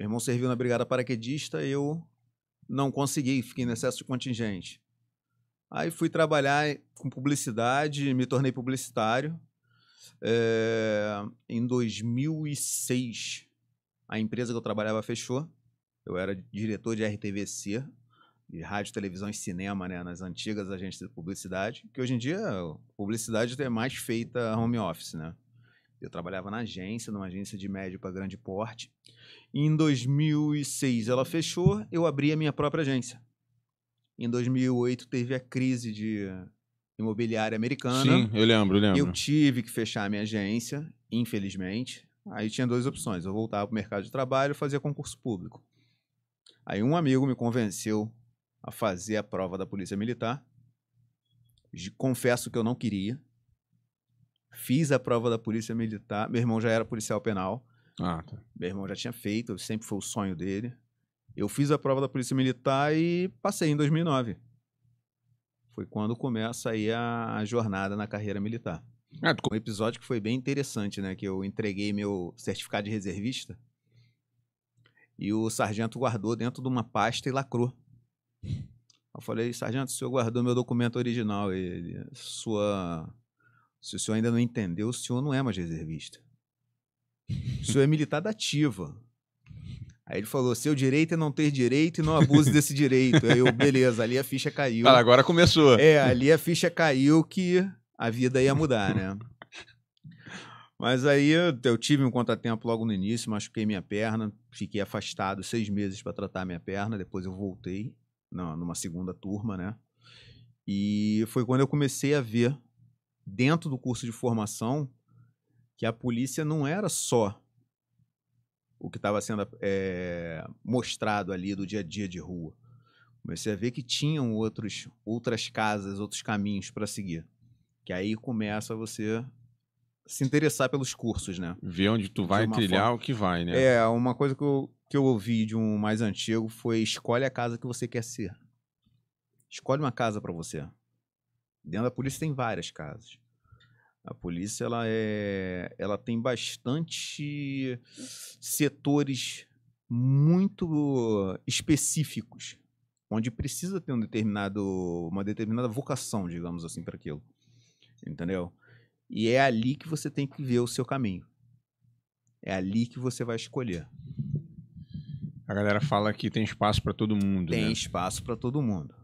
Meu irmão serviu na Brigada Paraquedista, eu não consegui, fiquei em excesso de contingente. Aí fui trabalhar com publicidade, me tornei publicitário. É, em 2006, a empresa que eu trabalhava fechou. Eu era diretor de RTVC, de rádio, televisão e cinema, né, nas antigas agências de publicidade, que hoje em dia publicidade é mais feita home office, né? Eu trabalhava na agência, numa agência de médio para grande porte. E em 2006 ela fechou, eu abri a minha própria agência. Em 2008 teve a crise de imobiliária americana. Sim, eu lembro, eu lembro. Eu tive que fechar a minha agência, infelizmente. Aí tinha duas opções: eu voltava para o mercado de trabalho, fazia concurso público. Aí um amigo me convenceu a fazer a prova da Polícia Militar. Confesso que eu não queria fiz a prova da polícia militar. Meu irmão já era policial penal. Ah, tá. Meu irmão já tinha feito, sempre foi o sonho dele. Eu fiz a prova da polícia militar e passei em 2009. Foi quando começa aí a jornada na carreira militar. É, tu... Um episódio que foi bem interessante, né? Que eu entreguei meu certificado de reservista e o sargento guardou dentro de uma pasta e lacrou. Eu falei, sargento, o senhor guardou meu documento original, ele, sua se o senhor ainda não entendeu, o senhor não é mais reservista. O senhor é militar da ativa. Aí ele falou: seu direito é não ter direito e não abuse desse direito. Aí eu, beleza, ali a ficha caiu. Ah, agora começou. É, ali a ficha caiu que a vida ia mudar, né? Mas aí eu, tive um contratempo logo no início, machuquei minha perna, fiquei afastado seis meses para tratar minha perna. Depois eu voltei numa segunda turma, né? E foi quando eu comecei a ver dentro do curso de formação que a polícia não era só o que estava sendo é, mostrado ali do dia a dia de rua. Comecei a ver que tinham outros, outras casas, outros caminhos para seguir. Que aí começa você se interessar pelos cursos, né? Ver onde tu vai trilhar forma... o que vai, né? É, uma coisa que eu, que eu ouvi de um mais antigo foi escolhe a casa que você quer ser. Escolhe uma casa para você. Dentro da polícia tem várias casas. A polícia ela é, ela tem bastante setores muito específicos, onde precisa ter um determinado, uma determinada vocação, digamos assim, para aquilo, entendeu? E é ali que você tem que ver o seu caminho. É ali que você vai escolher. A galera fala que tem espaço para todo mundo. Tem né? espaço para todo mundo.